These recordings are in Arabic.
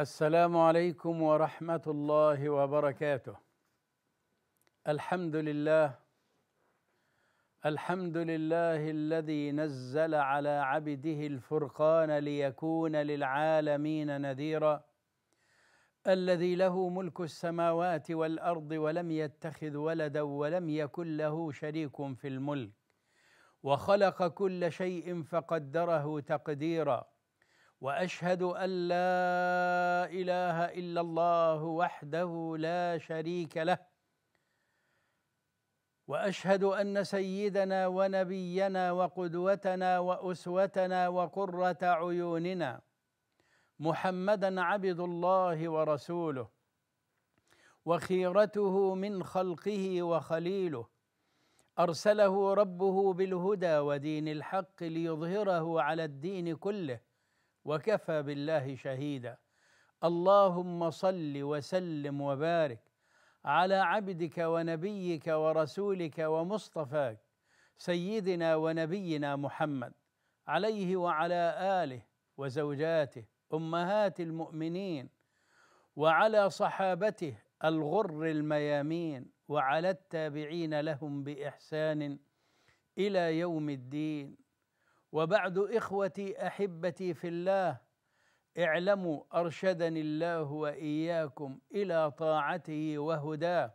السلام عليكم ورحمه الله وبركاته الحمد لله الحمد لله الذي نزل على عبده الفرقان ليكون للعالمين نذيرا الذي له ملك السماوات والارض ولم يتخذ ولدا ولم يكن له شريك في الملك وخلق كل شيء فقدره تقديرا واشهد ان لا اله الا الله وحده لا شريك له واشهد ان سيدنا ونبينا وقدوتنا واسوتنا وقره عيوننا محمدا عبد الله ورسوله وخيرته من خلقه وخليله ارسله ربه بالهدى ودين الحق ليظهره على الدين كله وكفى بالله شهيدا اللهم صل وسلم وبارك على عبدك ونبيك ورسولك ومصطفاك سيدنا ونبينا محمد عليه وعلى اله وزوجاته امهات المؤمنين وعلى صحابته الغر الميامين وعلى التابعين لهم باحسان الى يوم الدين وبعد اخوتي احبتي في الله اعلموا ارشدني الله واياكم الى طاعته وهداه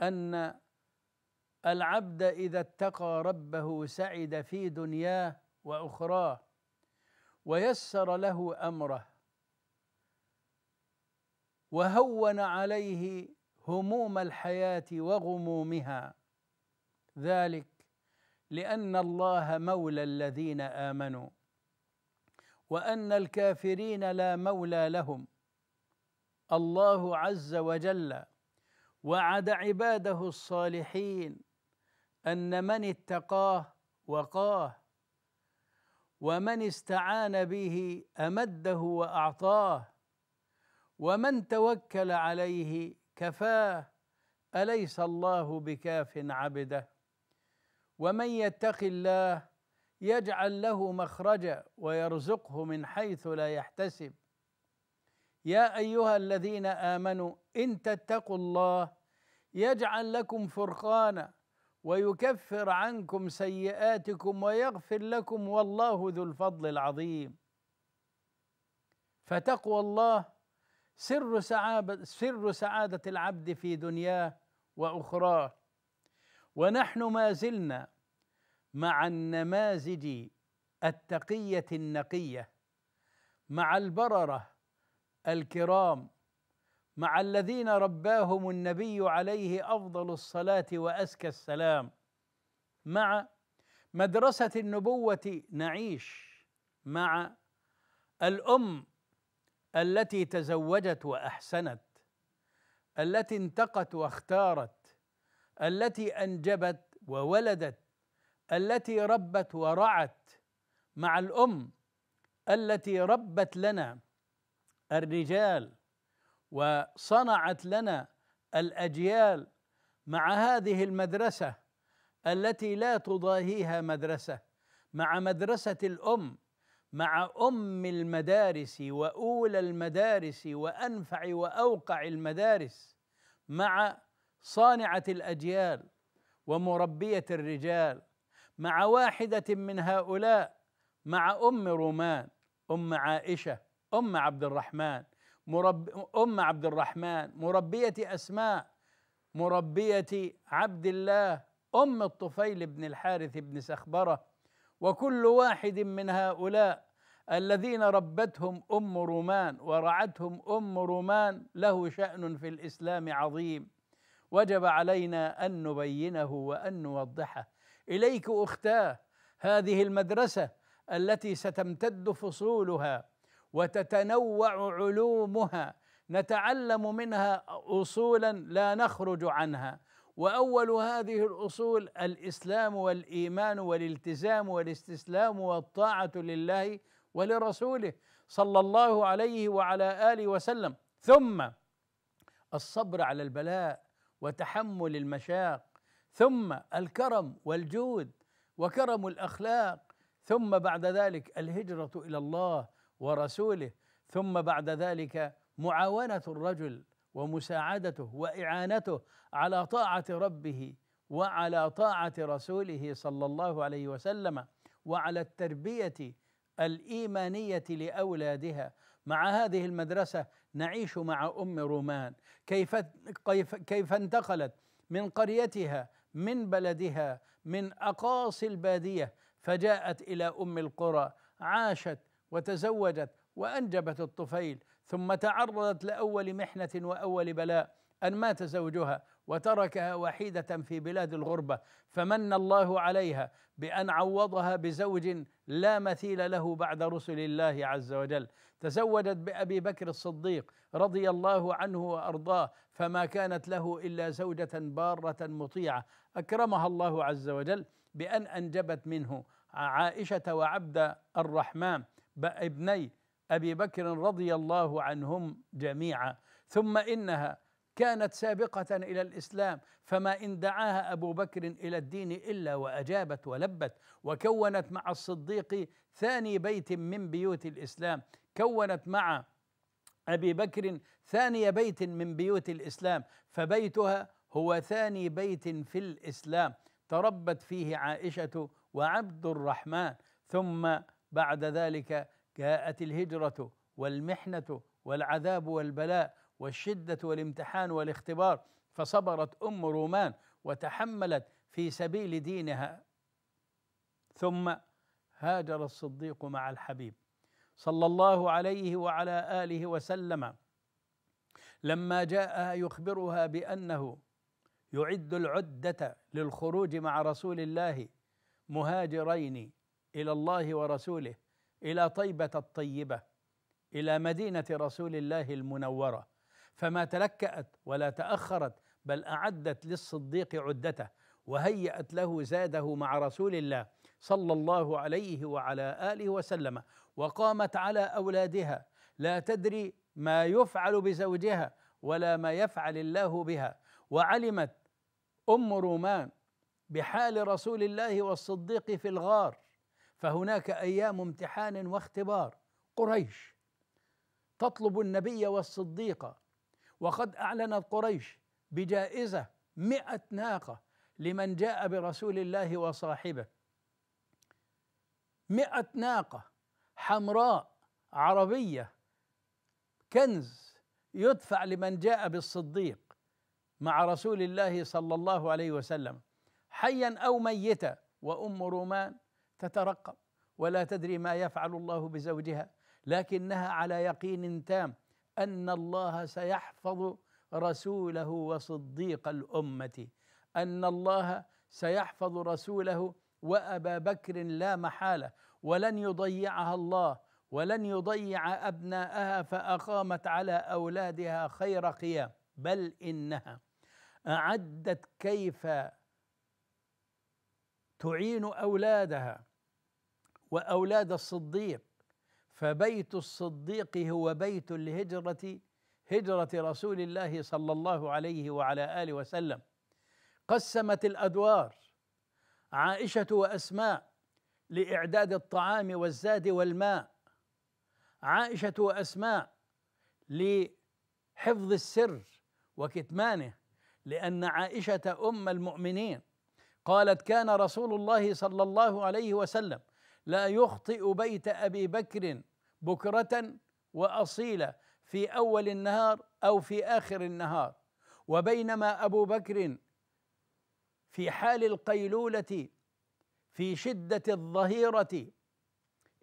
ان العبد اذا اتقى ربه سعد في دنياه واخراه ويسر له امره وهون عليه هموم الحياه وغمومها ذلك لان الله مولى الذين امنوا وان الكافرين لا مولى لهم الله عز وجل وعد عباده الصالحين ان من اتقاه وقاه ومن استعان به امده واعطاه ومن توكل عليه كفاه اليس الله بكاف عبده ومن يتق الله يجعل له مخرجا ويرزقه من حيث لا يحتسب يا ايها الذين امنوا ان تتقوا الله يجعل لكم فرقانا ويكفر عنكم سيئاتكم ويغفر لكم والله ذو الفضل العظيم فتقوى الله سر سعادة, سر سعادة العبد في دنياه وأخراه ونحن ما زلنا مع النماذج التقيه النقيه مع البرره الكرام مع الذين رباهم النبي عليه افضل الصلاه وازكى السلام مع مدرسه النبوه نعيش مع الام التي تزوجت واحسنت التي انتقت واختارت التي انجبت وولدت التي ربت ورعت مع الام التي ربت لنا الرجال وصنعت لنا الاجيال مع هذه المدرسه التي لا تضاهيها مدرسه مع مدرسه الام مع ام المدارس واولى المدارس وانفع واوقع المدارس مع صانعه الاجيال ومربيه الرجال مع واحده من هؤلاء مع ام رومان ام عائشه ام عبد الرحمن مرب ام عبد الرحمن مربيه اسماء مربيه عبد الله ام الطفيل بن الحارث بن سخبره وكل واحد من هؤلاء الذين ربتهم ام رومان ورعتهم ام رومان له شان في الاسلام عظيم وجب علينا ان نبينه وان نوضحه اليك اختاه هذه المدرسه التي ستمتد فصولها وتتنوع علومها نتعلم منها اصولا لا نخرج عنها واول هذه الاصول الاسلام والايمان والالتزام والاستسلام والطاعه لله ولرسوله صلى الله عليه وعلى اله وسلم ثم الصبر على البلاء وتحمل المشاق ثم الكرم والجود وكرم الاخلاق ثم بعد ذلك الهجره الى الله ورسوله ثم بعد ذلك معاونه الرجل ومساعدته واعانته على طاعه ربه وعلى طاعه رسوله صلى الله عليه وسلم وعلى التربيه الايمانيه لاولادها مع هذه المدرسة نعيش مع أم رومان كيف, كيف, كيف انتقلت من قريتها من بلدها من أقاصي البادية فجاءت إلى أم القرى عاشت وتزوجت وأنجبت الطفيل ثم تعرضت لأول محنة وأول بلاء أن مات زوجها وتركها وحيدة في بلاد الغربة فمن الله عليها بأن عوضها بزوج لا مثيل له بعد رسل الله عز وجل تزوجت بأبي بكر الصديق رضي الله عنه وأرضاه فما كانت له إلا زوجة بارة مطيعة أكرمها الله عز وجل بأن أنجبت منه عائشة وعبد الرحمن ابني أبي بكر رضي الله عنهم جميعا ثم إنها كانت سابقة إلى الإسلام فما إن دعاها أبو بكر إلى الدين إلا وأجابت ولبت وكونت مع الصديق ثاني بيت من بيوت الإسلام كونت مع أبي بكر ثاني بيت من بيوت الإسلام فبيتها هو ثاني بيت في الإسلام تربت فيه عائشة وعبد الرحمن ثم بعد ذلك جاءت الهجرة والمحنة والعذاب والبلاء والشدة والامتحان والاختبار فصبرت أم رومان وتحملت في سبيل دينها ثم هاجر الصديق مع الحبيب صلى الله عليه وعلى آله وسلم لما جاء يخبرها بأنه يعد العدة للخروج مع رسول الله مهاجرين إلى الله ورسوله إلى طيبة الطيبة إلى مدينة رسول الله المنورة فما تلكأت ولا تأخرت بل أعدت للصديق عدته وهيأت له زاده مع رسول الله صلى الله عليه وعلى آله وسلم وقامت على أولادها لا تدري ما يفعل بزوجها ولا ما يفعل الله بها وعلمت أم رومان بحال رسول الله والصديق في الغار فهناك ايام امتحان واختبار قريش تطلب النبي والصديقه وقد أعلنت قريش بجائزة مئة ناقة لمن جاء برسول الله وصاحبه مئة ناقة حمراء عربية كنز يدفع لمن جاء بالصديق مع رسول الله صلى الله عليه وسلم حيا أو ميتا وأم رومان تترقب ولا تدري ما يفعل الله بزوجها لكنها على يقين تام ان الله سيحفظ رسوله وصديق الامه ان الله سيحفظ رسوله وابا بكر لا محاله ولن يضيعها الله ولن يضيع ابناءها فاقامت على اولادها خير قيام بل انها اعدت كيف تعين اولادها واولاد الصديق فبيت الصديق هو بيت لهجرة هجرة رسول الله صلى الله عليه وعلى آله وسلم قسمت الأدوار عائشة وأسماء لإعداد الطعام والزاد والماء عائشة وأسماء لحفظ السر وكتمانه لأن عائشة أم المؤمنين قالت كان رسول الله صلى الله عليه وسلم لا يخطئ بيت ابي بكر بكره واصيلا في اول النهار او في اخر النهار وبينما ابو بكر في حال القيلوله في شده الظهيره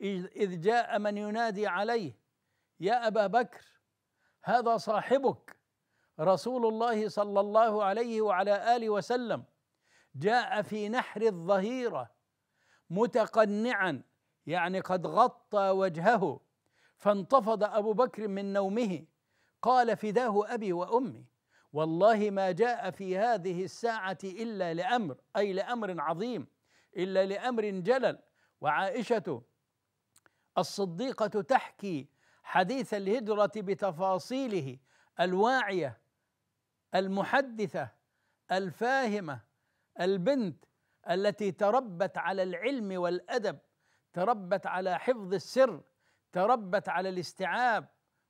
اذ جاء من ينادي عليه يا ابا بكر هذا صاحبك رسول الله صلى الله عليه وعلى اله وسلم جاء في نحر الظهيره متقنعا يعني قد غطى وجهه فانتفض ابو بكر من نومه قال فداه ابي وامي والله ما جاء في هذه الساعه الا لامر اي لامر عظيم الا لامر جلل وعائشه الصديقه تحكي حديث الهجره بتفاصيله الواعيه المحدثه الفاهمه البنت التي تربت على العلم والادب تربت على حفظ السر تربت على الاستيعاب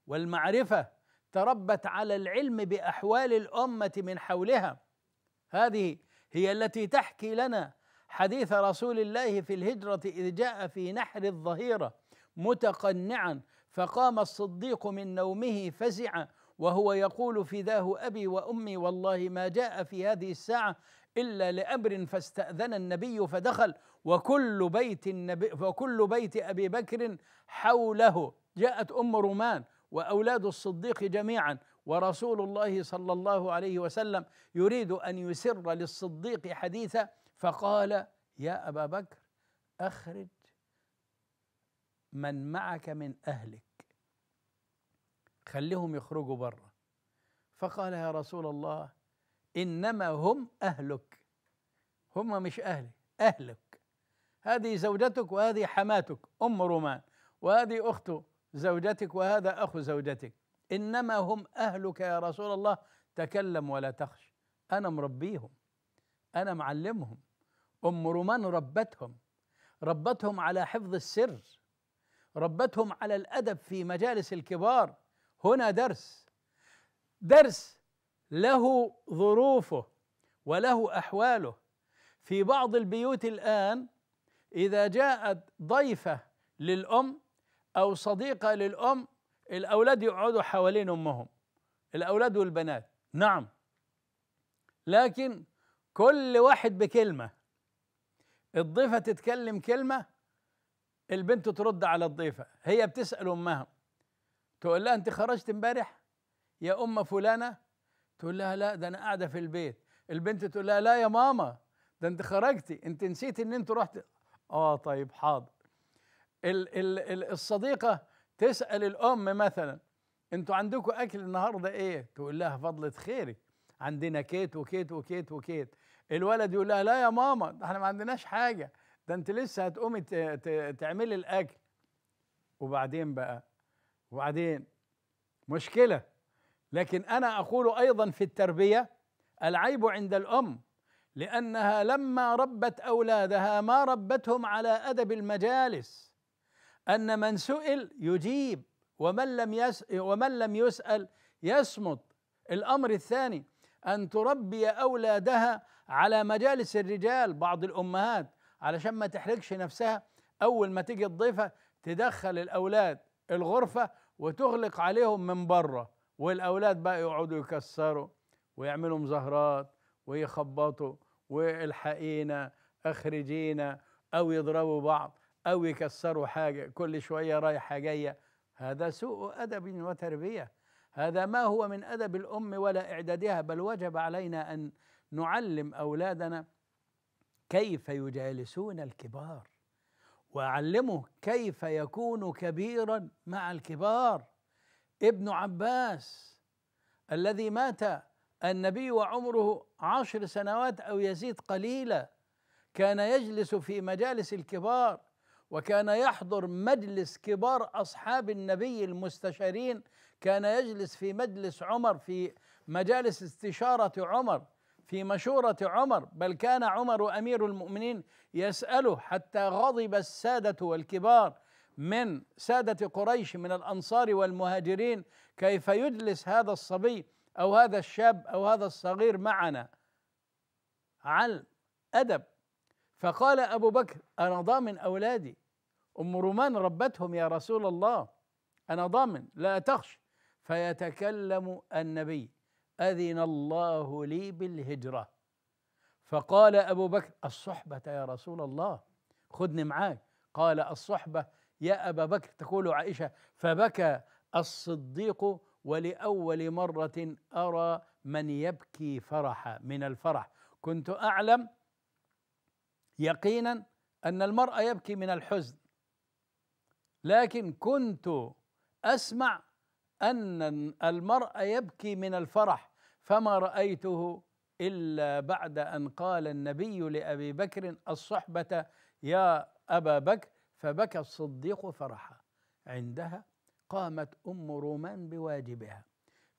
والمعرفه تربت على العلم باحوال الامه من حولها هذه هي التي تحكي لنا حديث رسول الله في الهجره اذ جاء في نحر الظهيره متقنعا فقام الصديق من نومه فزعا وهو يقول فداه ابي وامي والله ما جاء في هذه الساعه إلا لأمر فاستأذن النبي فدخل وكل بيت النبي وكل بيت أبي بكر حوله جاءت أم رومان وأولاد الصديق جميعا ورسول الله صلى الله عليه وسلم يريد أن يسر للصديق حديثا فقال يا أبا بكر أخرج من معك من أهلك خليهم يخرجوا برا فقال يا رسول الله إنما هم أهلك هم مش أهلي أهلك هذه زوجتك وهذه حماتك أم رومان وهذه أخت زوجتك وهذا أخو زوجتك إنما هم أهلك يا رسول الله تكلم ولا تخش أنا مربيهم أنا معلمهم أم رومان ربتهم ربتهم على حفظ السر ربتهم على الأدب في مجالس الكبار هنا درس درس له ظروفه وله احواله في بعض البيوت الان اذا جاءت ضيفه للام او صديقه للام الاولاد يقعدوا حوالين امهم الاولاد والبنات نعم لكن كل واحد بكلمه الضيفه تتكلم كلمه البنت ترد على الضيفه هي بتسال امها تقول لها انت خرجت امبارح يا ام فلانه تقول لها لا ده انا قاعده في البيت البنت تقول لها لا يا ماما ده انت خرجتي انت نسيت ان انت رحت اه طيب حاضر ال ال ال الصديقه تسال الام مثلا انتوا عندكم اكل النهارده ايه تقول لها فضله خيرك عندنا كيت وكيت وكيت وكيت الولد يقول لها لا يا ماما احنا ما عندناش حاجه ده انت لسه هتقومي تعملي الاكل وبعدين بقى وبعدين مشكله لكن انا اقول ايضا في التربيه العيب عند الام لانها لما ربت اولادها ما ربتهم على ادب المجالس ان من سئل يجيب ومن لم يس ومن لم يسال يصمت الامر الثاني ان تربي اولادها على مجالس الرجال بعض الامهات علشان ما تحرجش نفسها اول ما تيجي الضيفه تدخل الاولاد الغرفه وتغلق عليهم من بره والاولاد بقى يقعدوا يكسروا ويعملوا مظاهرات ويخبطوا والحقينا اخرجينا او يضربوا بعض او يكسروا حاجه كل شويه رايحه جايه هذا سوء ادب وتربيه هذا ما هو من ادب الام ولا اعدادها بل وجب علينا ان نعلم اولادنا كيف يجالسون الكبار واعلمه كيف يكون كبيرا مع الكبار ابن عباس الذي مات النبي وعمره عشر سنوات او يزيد قليلا كان يجلس في مجالس الكبار وكان يحضر مجلس كبار اصحاب النبي المستشارين كان يجلس في مجلس عمر في مجالس استشاره عمر في مشوره عمر بل كان عمر امير المؤمنين يساله حتى غضب الساده والكبار من سادة قريش من الأنصار والمهاجرين كيف يجلس هذا الصبي أو هذا الشاب أو هذا الصغير معنا علم أدب فقال أبو بكر أنا ضامن أولادي أم رومان ربتهم يا رسول الله أنا ضامن لا تخش فيتكلم النبي أذن الله لي بالهجرة فقال أبو بكر الصحبة يا رسول الله خذني معاك قال الصحبة يا أبا بكر تقول عائشة فبكى الصديق ولأول مرة أرى من يبكي فرحا من الفرح كنت أعلم يقينا أن المرأة يبكي من الحزن لكن كنت أسمع أن المرأة يبكي من الفرح فما رأيته إلا بعد أن قال النبي لأبي بكر الصحبة يا أبا بكر فبكى الصديق فرحا عندها قامت ام رومان بواجبها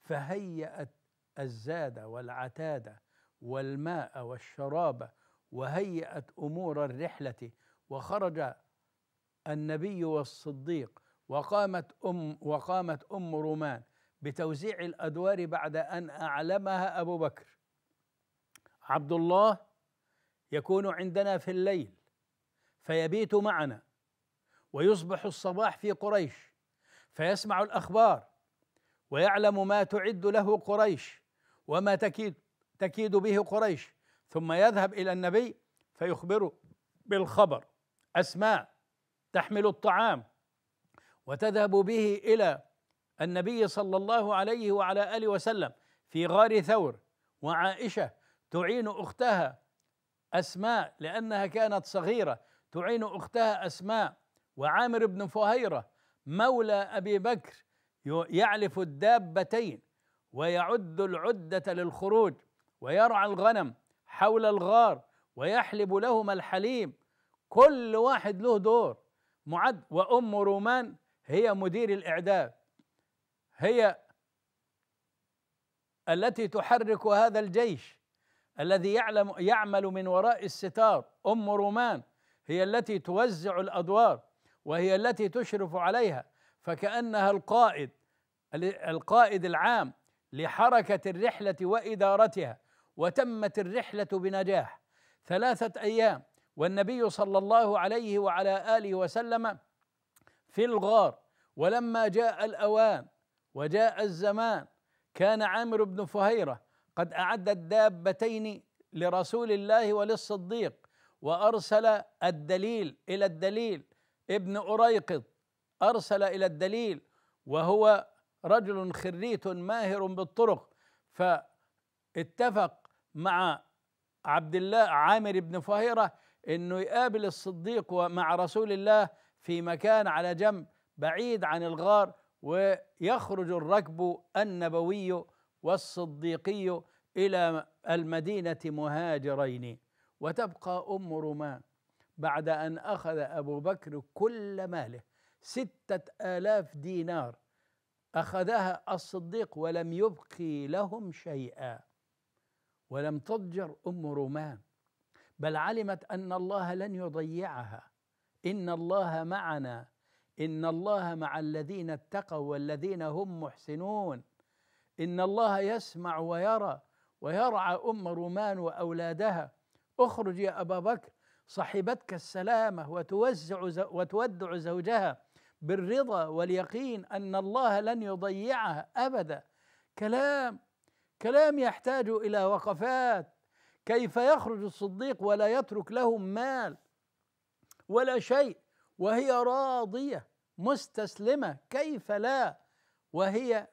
فهيأت الزاد والعتاد والماء والشراب وهيأت امور الرحله وخرج النبي والصديق وقامت ام وقامت ام رومان بتوزيع الادوار بعد ان اعلمها ابو بكر عبد الله يكون عندنا في الليل فيبيت معنا ويصبح الصباح في قريش فيسمع الاخبار ويعلم ما تعد له قريش وما تكيد تكيد به قريش ثم يذهب الى النبي فيخبره بالخبر اسماء تحمل الطعام وتذهب به الى النبي صلى الله عليه وعلى اله وسلم في غار ثور وعائشه تعين اختها اسماء لانها كانت صغيره تعين اختها اسماء وعامر بن فهيرة مولى أبي بكر يعلف الدابتين ويعد العدة للخروج ويرعى الغنم حول الغار ويحلب لهما الحليب كل واحد له دور معد وأم رومان هي مدير الإعداد هي التي تحرك هذا الجيش الذي يعلم يعمل من وراء الستار أم رومان هي التي توزع الأدوار وهي التي تشرف عليها فكأنها القائد القائد العام لحركة الرحلة وإدارتها وتمت الرحلة بنجاح ثلاثة أيام والنبي صلى الله عليه وعلى آله وسلم في الغار ولما جاء الأوان وجاء الزمان كان عامر بن فهيرة قد أعد الدابتين لرسول الله وللصديق وأرسل الدليل إلى الدليل ابن أريقط أرسل إلى الدليل وهو رجل خريت ماهر بالطرق فاتفق مع عبد الله عامر بن فهيرة انه يقابل الصديق مع رسول الله في مكان على جنب بعيد عن الغار ويخرج الركب النبوي والصديقي الى المدينه مهاجرين وتبقى ام رومان بعد أن أخذ أبو بكر كل ماله ستة آلاف دينار أخذها الصديق ولم يبقي لهم شيئا ولم تضجر أم رومان بل علمت أن الله لن يضيعها إن الله معنا إن الله مع الذين اتقوا والذين هم محسنون إن الله يسمع ويرى ويرعى أم رومان وأولادها اخرج يا أبا بكر صاحبتك السلامه وتوزع وتودع زوجها بالرضا واليقين ان الله لن يضيعها ابدا كلام كلام يحتاج الى وقفات كيف يخرج الصديق ولا يترك لهم مال ولا شيء وهي راضيه مستسلمه كيف لا وهي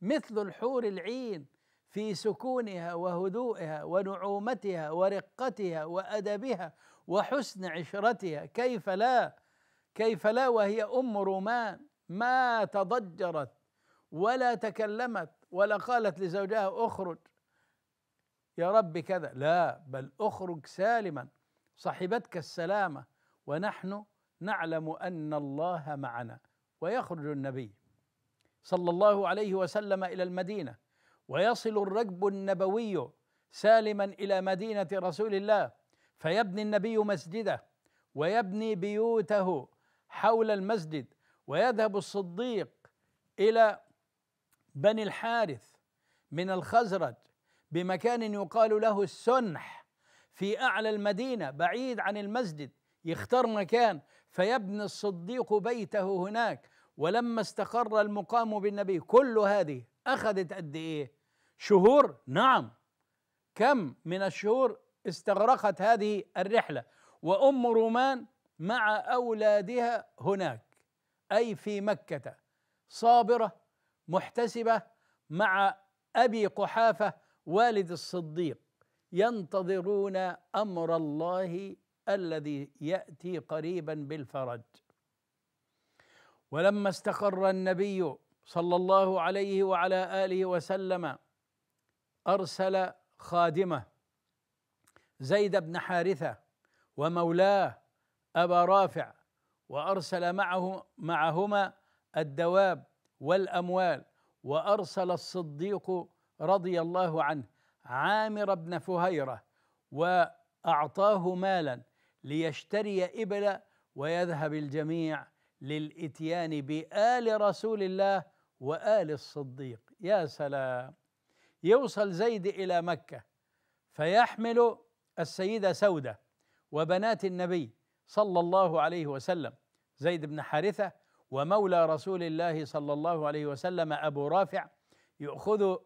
مثل الحور العين في سكونها وهدوئها ونعومتها ورقتها وادبها وحسن عشرتها كيف لا كيف لا وهي ام رومان ما تضجرت ولا تكلمت ولا قالت لزوجها اخرج يا رب كذا لا بل اخرج سالما صحبتك السلامه ونحن نعلم ان الله معنا ويخرج النبي صلى الله عليه وسلم الى المدينه ويصل الركب النبوي سالما الى مدينه رسول الله فيبني النبي مسجده ويبني بيوته حول المسجد ويذهب الصديق الى بني الحارث من الخزرج بمكان يقال له السنح في اعلى المدينه بعيد عن المسجد يختار مكان فيبني الصديق بيته هناك ولما استقر المقام بالنبي كل هذه اخذت قد ايه؟ شهور؟ نعم كم من الشهور استغرقت هذه الرحلة وأم رومان مع أولادها هناك أي في مكة صابرة محتسبة مع أبي قحافة والد الصديق ينتظرون أمر الله الذي يأتي قريبا بالفرج ولما استقر النبي صلى الله عليه وعلى آله وسلم أرسل خادمه زيد بن حارثه ومولاه ابا رافع وارسل معه معهما الدواب والاموال وارسل الصديق رضي الله عنه عامر بن فهيره واعطاه مالا ليشتري ابل ويذهب الجميع للاتيان بال رسول الله وال الصديق يا سلام يوصل زيد الى مكه فيحمل السيدة سودة وبنات النبي صلى الله عليه وسلم زيد بن حارثة ومولى رسول الله صلى الله عليه وسلم أبو رافع يأخذ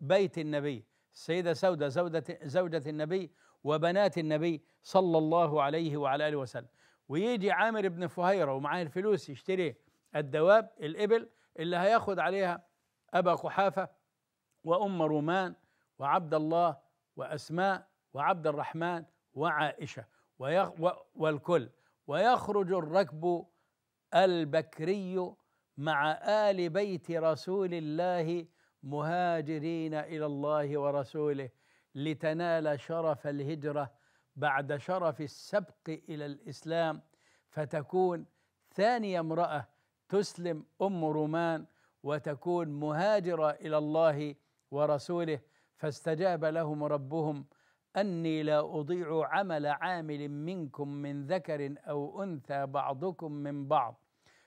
بيت النبي السيدة سودة زوجة, زوجة النبي وبنات النبي صلى الله عليه وعلى آله وسلم ويجي عامر بن فهيرة ومعاه الفلوس يشتري الدواب الإبل اللي هياخذ عليها أبا قحافة وأم رومان وعبد الله وأسماء وعبد الرحمن وعائشة والكل ويخرج الركب البكري مع آل بيت رسول الله مهاجرين إلى الله ورسوله لتنال شرف الهجرة بعد شرف السبق إلى الإسلام فتكون ثاني امرأة تسلم أم رومان وتكون مهاجرة إلى الله ورسوله فاستجاب لهم ربهم أني لا أضيع عمل عامل منكم من ذكر أو أنثى بعضكم من بعض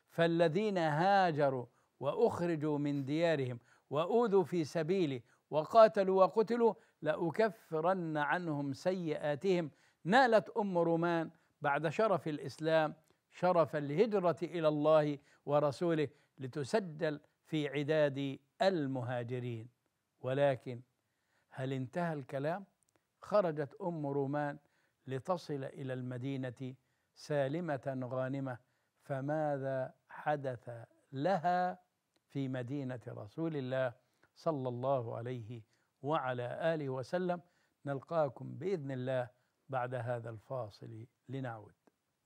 فالذين هاجروا وأخرجوا من ديارهم وأوذوا في سبيلي وقاتلوا وقتلوا لأكفرن عنهم سيئاتهم نالت أم رومان بعد شرف الإسلام شرف الهجرة إلى الله ورسوله لتسجل في عداد المهاجرين ولكن هل انتهى الكلام؟ خرجت ام رومان لتصل الى المدينه سالمه غانمه فماذا حدث لها في مدينه رسول الله صلى الله عليه وعلى اله وسلم نلقاكم باذن الله بعد هذا الفاصل لنعود